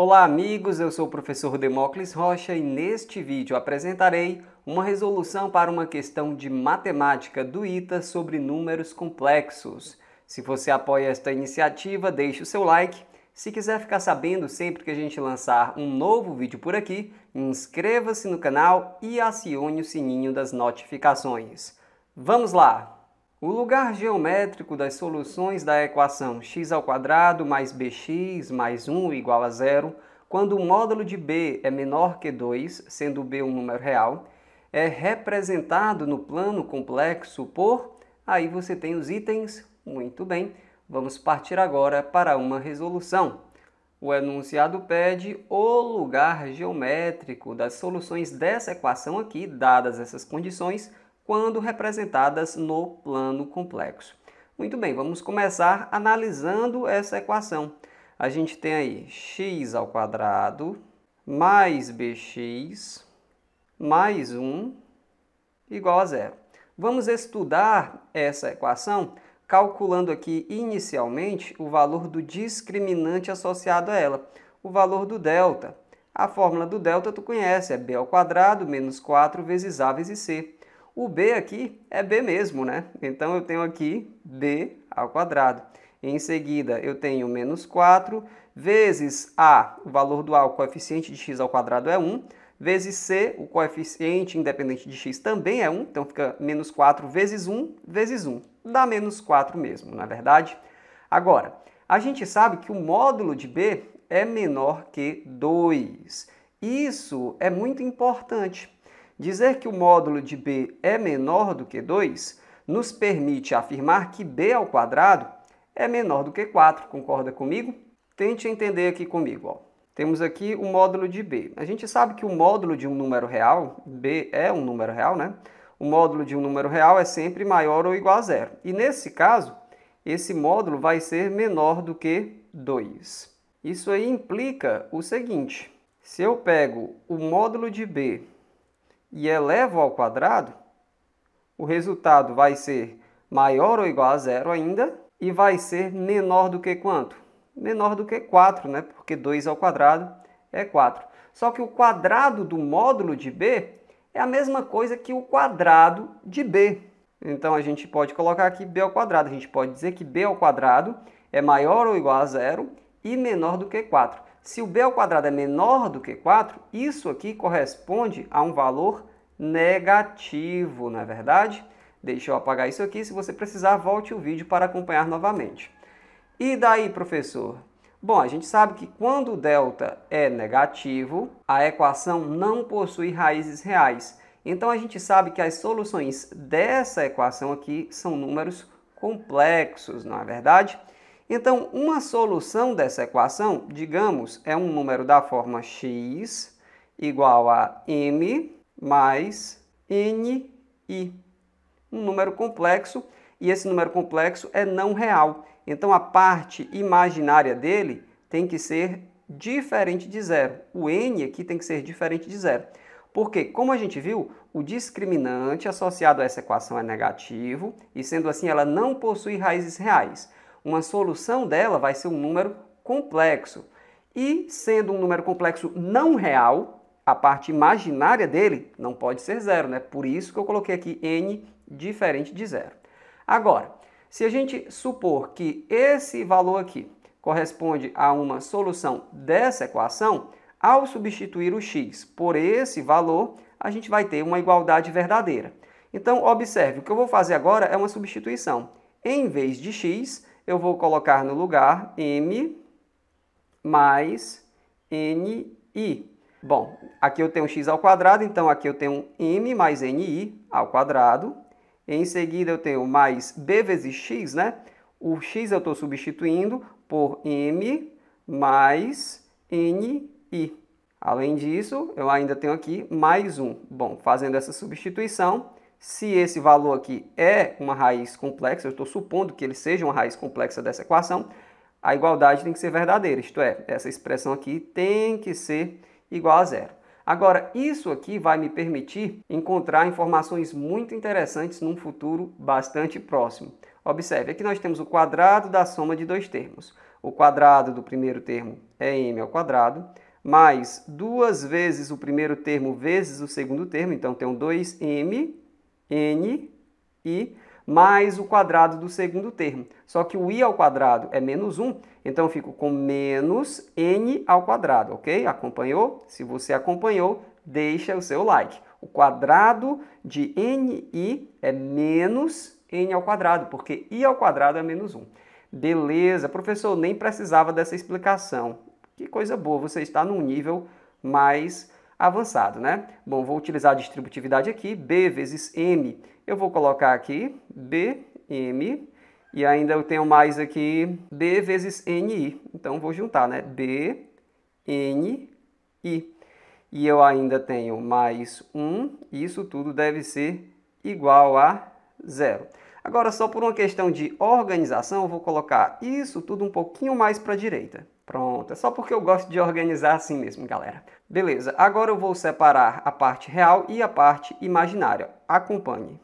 Olá, amigos. Eu sou o professor Demócles Rocha e neste vídeo apresentarei uma resolução para uma questão de matemática do ITA sobre números complexos. Se você apoia esta iniciativa, deixe o seu like. Se quiser ficar sabendo sempre que a gente lançar um novo vídeo por aqui, inscreva-se no canal e acione o sininho das notificações. Vamos lá! O lugar geométrico das soluções da equação x mais bx mais 1 igual a zero, quando o módulo de b é menor que 2, sendo b um número real, é representado no plano complexo por... Aí você tem os itens. Muito bem, vamos partir agora para uma resolução. O enunciado pede o lugar geométrico das soluções dessa equação aqui, dadas essas condições, quando representadas no plano complexo. Muito bem, vamos começar analisando essa equação. A gente tem aí x ao quadrado mais bx mais 1 igual a zero. Vamos estudar essa equação calculando aqui inicialmente o valor do discriminante associado a ela, o valor do delta. A fórmula do delta tu conhece, é b ao quadrado menos 4 vezes a vezes c. O b aqui é b mesmo, né? Então eu tenho aqui b ao quadrado. Em seguida, eu tenho menos 4 vezes a, o valor do a, o coeficiente de x ao quadrado é 1, vezes c, o coeficiente independente de x também é 1, então fica menos 4 vezes 1 vezes 1. Dá menos 4 mesmo, não é verdade? Agora, a gente sabe que o módulo de b é menor que 2. Isso é muito importante, Dizer que o módulo de b é menor do que 2 nos permite afirmar que b ao quadrado é menor do que 4, concorda comigo? Tente entender aqui comigo. Ó. Temos aqui o módulo de b. A gente sabe que o módulo de um número real, b é um número real, né? O módulo de um número real é sempre maior ou igual a zero. E nesse caso, esse módulo vai ser menor do que 2. Isso aí implica o seguinte, se eu pego o módulo de b e elevo ao quadrado, o resultado vai ser maior ou igual a zero ainda e vai ser menor do que quanto? Menor do que 4, né? porque 2 ao quadrado é 4. Só que o quadrado do módulo de B é a mesma coisa que o quadrado de B. Então a gente pode colocar aqui b ao quadrado. A gente pode dizer que b ao quadrado é maior ou igual a zero e menor do que 4. Se o b ao quadrado é menor do que 4, isso aqui corresponde a um valor negativo, não é verdade? Deixa eu apagar isso aqui. Se você precisar, volte o vídeo para acompanhar novamente. E daí, professor? Bom, a gente sabe que quando o delta é negativo, a equação não possui raízes reais. Então, a gente sabe que as soluções dessa equação aqui são números complexos, não é verdade? Então, uma solução dessa equação, digamos, é um número da forma x igual a m mais ni. Um número complexo, e esse número complexo é não real. Então, a parte imaginária dele tem que ser diferente de zero. O n aqui tem que ser diferente de zero. Porque, como a gente viu, o discriminante associado a essa equação é negativo, e sendo assim ela não possui raízes reais uma solução dela vai ser um número complexo. E sendo um número complexo não real, a parte imaginária dele não pode ser zero, né? Por isso que eu coloquei aqui n diferente de zero. Agora, se a gente supor que esse valor aqui corresponde a uma solução dessa equação, ao substituir o x por esse valor, a gente vai ter uma igualdade verdadeira. Então, observe, o que eu vou fazer agora é uma substituição. Em vez de x, eu vou colocar no lugar M mais NI. Bom, aqui eu tenho um x ao quadrado, então aqui eu tenho m mais ni ao quadrado. Em seguida eu tenho mais b vezes x, né? O x eu estou substituindo por m mais ni. Além disso, eu ainda tenho aqui mais um. Bom, fazendo essa substituição, se esse valor aqui é uma raiz complexa, eu estou supondo que ele seja uma raiz complexa dessa equação, a igualdade tem que ser verdadeira, isto é, essa expressão aqui tem que ser igual a zero. Agora, isso aqui vai me permitir encontrar informações muito interessantes num futuro bastante próximo. Observe, aqui nós temos o quadrado da soma de dois termos. O quadrado do primeiro termo é m ao quadrado, mais duas vezes o primeiro termo vezes o segundo termo, então tem um 2m n i mais o quadrado do segundo termo. Só que o i ao quadrado é menos 1, então eu fico com menos n ao quadrado, ok? Acompanhou? Se você acompanhou, deixa o seu like. O quadrado de ni é menos n ao quadrado, porque i ao quadrado é menos 1. Beleza, professor, nem precisava dessa explicação. Que coisa boa, você está num nível mais avançado, né? Bom, vou utilizar a distributividade aqui, B vezes M. Eu vou colocar aqui B, M, e ainda eu tenho mais aqui B vezes NI. Então, vou juntar, né? B, N, I. E eu ainda tenho mais 1, isso tudo deve ser igual a zero. Agora, só por uma questão de organização, eu vou colocar isso tudo um pouquinho mais para a direita. Pronto, é só porque eu gosto de organizar assim mesmo, galera. Beleza, agora eu vou separar a parte real e a parte imaginária. Acompanhe.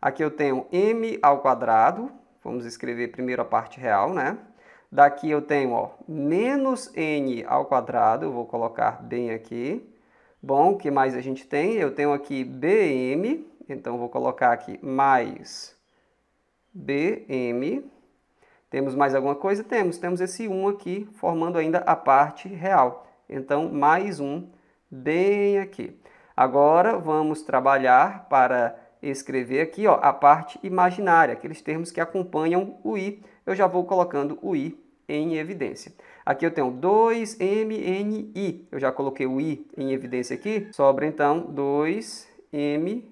Aqui eu tenho m ao quadrado, vamos escrever primeiro a parte real, né? Daqui eu tenho ó, menos n ao quadrado, vou colocar bem aqui. Bom, o que mais a gente tem? Eu tenho aqui bm, então vou colocar aqui mais bm temos mais alguma coisa? Temos. Temos esse 1 aqui, formando ainda a parte real. Então, mais um bem aqui. Agora, vamos trabalhar para escrever aqui ó, a parte imaginária, aqueles termos que acompanham o i. Eu já vou colocando o i em evidência. Aqui eu tenho 2MNI. Eu já coloquei o i em evidência aqui. Sobra, então, 2MN.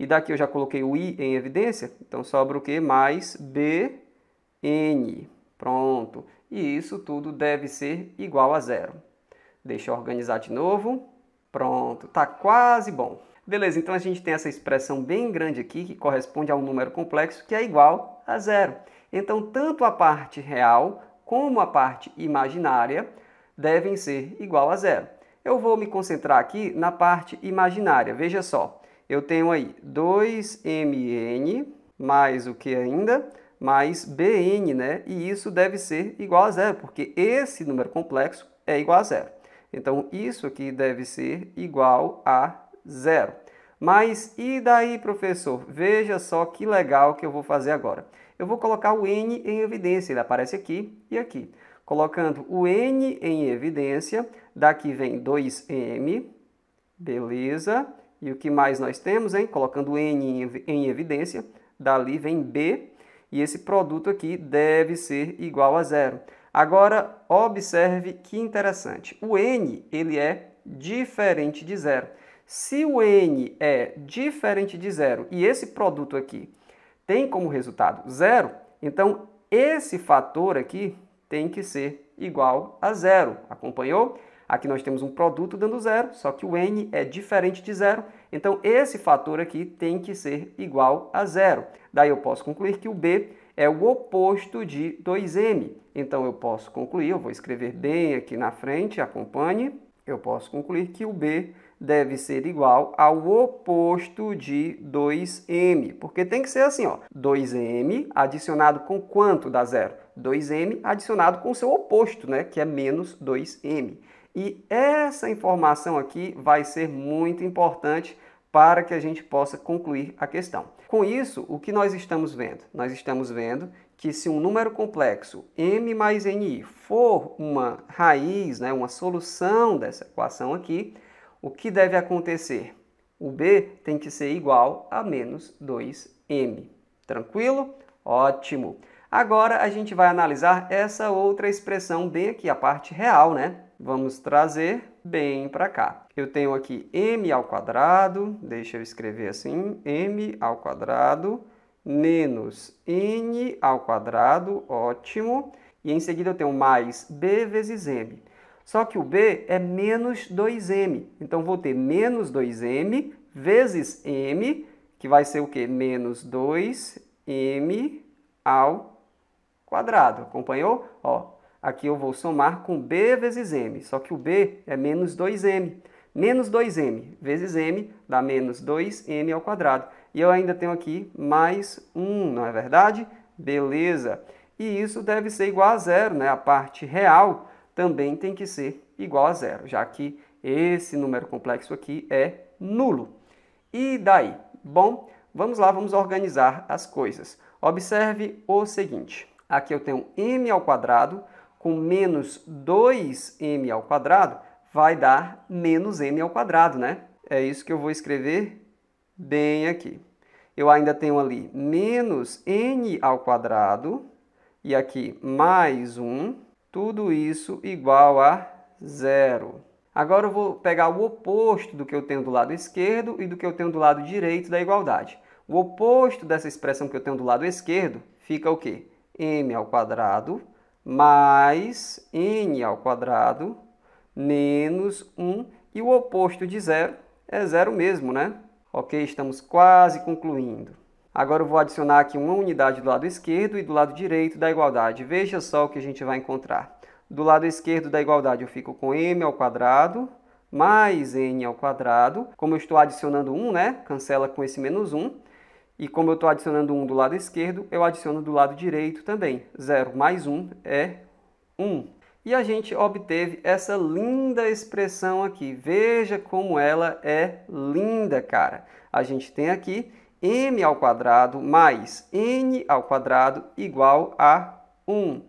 E daqui eu já coloquei o I em evidência, então sobra o quê? Mais BN. Pronto. E isso tudo deve ser igual a zero. Deixa eu organizar de novo. Pronto, está quase bom. Beleza, então a gente tem essa expressão bem grande aqui, que corresponde a um número complexo, que é igual a zero. Então, tanto a parte real como a parte imaginária devem ser igual a zero. Eu vou me concentrar aqui na parte imaginária, veja só eu tenho aí 2mn mais o que ainda? Mais bn, né? E isso deve ser igual a zero, porque esse número complexo é igual a zero. Então, isso aqui deve ser igual a zero. Mas e daí, professor? Veja só que legal que eu vou fazer agora. Eu vou colocar o n em evidência, ele aparece aqui e aqui. Colocando o n em evidência, daqui vem 2m, beleza? E o que mais nós temos, hein? Colocando N em evidência, dali vem B, e esse produto aqui deve ser igual a zero. Agora, observe que interessante. O N, ele é diferente de zero. Se o N é diferente de zero e esse produto aqui tem como resultado zero, então esse fator aqui tem que ser igual a zero. Acompanhou? Aqui nós temos um produto dando zero, só que o n é diferente de zero, então esse fator aqui tem que ser igual a zero. Daí eu posso concluir que o b é o oposto de 2m. Então eu posso concluir, eu vou escrever bem aqui na frente, acompanhe, eu posso concluir que o b deve ser igual ao oposto de 2m, porque tem que ser assim, ó, 2m adicionado com quanto dá zero? 2m adicionado com o seu oposto, né, que é menos 2m. E essa informação aqui vai ser muito importante para que a gente possa concluir a questão. Com isso, o que nós estamos vendo? Nós estamos vendo que se um número complexo m mais ni for uma raiz, né, uma solução dessa equação aqui, o que deve acontecer? O b tem que ser igual a menos 2m. Tranquilo? Ótimo! Agora a gente vai analisar essa outra expressão bem aqui, a parte real, né? vamos trazer bem para cá. Eu tenho aqui m ao quadrado, deixa eu escrever assim, m ao quadrado menos n ao quadrado, ótimo. E em seguida eu tenho mais b vezes m. Só que o b é menos 2m, então vou ter menos 2m vezes m, que vai ser o quê? Menos 2m ao quadrado, acompanhou? Ó, Aqui eu vou somar com B vezes M, só que o B é menos 2M. Menos 2M vezes M dá menos 2M ao quadrado. E eu ainda tenho aqui mais 1, não é verdade? Beleza. E isso deve ser igual a zero, né? A parte real também tem que ser igual a zero, já que esse número complexo aqui é nulo. E daí? Bom, vamos lá, vamos organizar as coisas. Observe o seguinte. Aqui eu tenho m ao quadrado com menos 2m ao quadrado, vai dar menos m ao quadrado, né? É isso que eu vou escrever bem aqui. Eu ainda tenho ali menos n ao quadrado e aqui mais 1, tudo isso igual a zero. Agora eu vou pegar o oposto do que eu tenho do lado esquerdo e do que eu tenho do lado direito da igualdade. O oposto dessa expressão que eu tenho do lado esquerdo fica o quê? m ao quadrado mais n ao quadrado menos 1 e o oposto de zero é zero mesmo, né? Ok, estamos quase concluindo. Agora eu vou adicionar aqui uma unidade do lado esquerdo e do lado direito da igualdade. Veja só o que a gente vai encontrar. Do lado esquerdo da igualdade eu fico com m ao quadrado mais n ao quadrado. Como eu estou adicionando 1, né? Cancela com esse menos 1. E como eu estou adicionando 1 do lado esquerdo, eu adiciono do lado direito também. 0 mais 1 é 1. E a gente obteve essa linda expressão aqui. Veja como ela é linda, cara. A gente tem aqui m ao quadrado mais n ao quadrado igual a 1.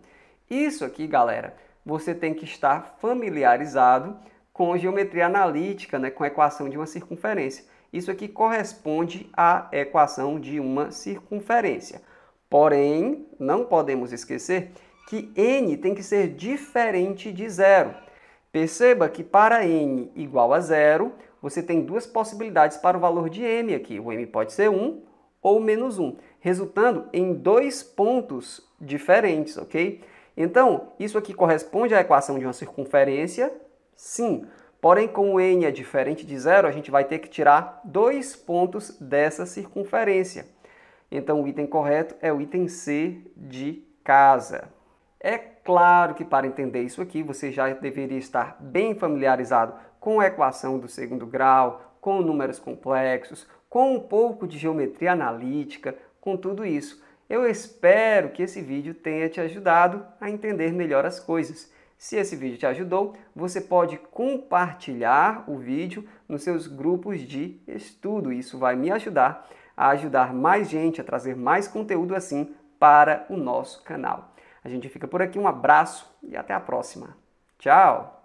Isso aqui, galera, você tem que estar familiarizado com geometria analítica, né, com equação de uma circunferência. Isso aqui corresponde à equação de uma circunferência. Porém, não podemos esquecer que n tem que ser diferente de zero. Perceba que para n igual a zero, você tem duas possibilidades para o valor de m aqui. O m pode ser 1 ou menos 1, resultando em dois pontos diferentes, ok? Então, isso aqui corresponde à equação de uma circunferência? Sim. Porém, como n é diferente de zero, a gente vai ter que tirar dois pontos dessa circunferência. Então, o item correto é o item C de casa. É claro que para entender isso aqui, você já deveria estar bem familiarizado com a equação do segundo grau, com números complexos, com um pouco de geometria analítica, com tudo isso. Eu espero que esse vídeo tenha te ajudado a entender melhor as coisas. Se esse vídeo te ajudou, você pode compartilhar o vídeo nos seus grupos de estudo. Isso vai me ajudar a ajudar mais gente a trazer mais conteúdo assim para o nosso canal. A gente fica por aqui, um abraço e até a próxima. Tchau!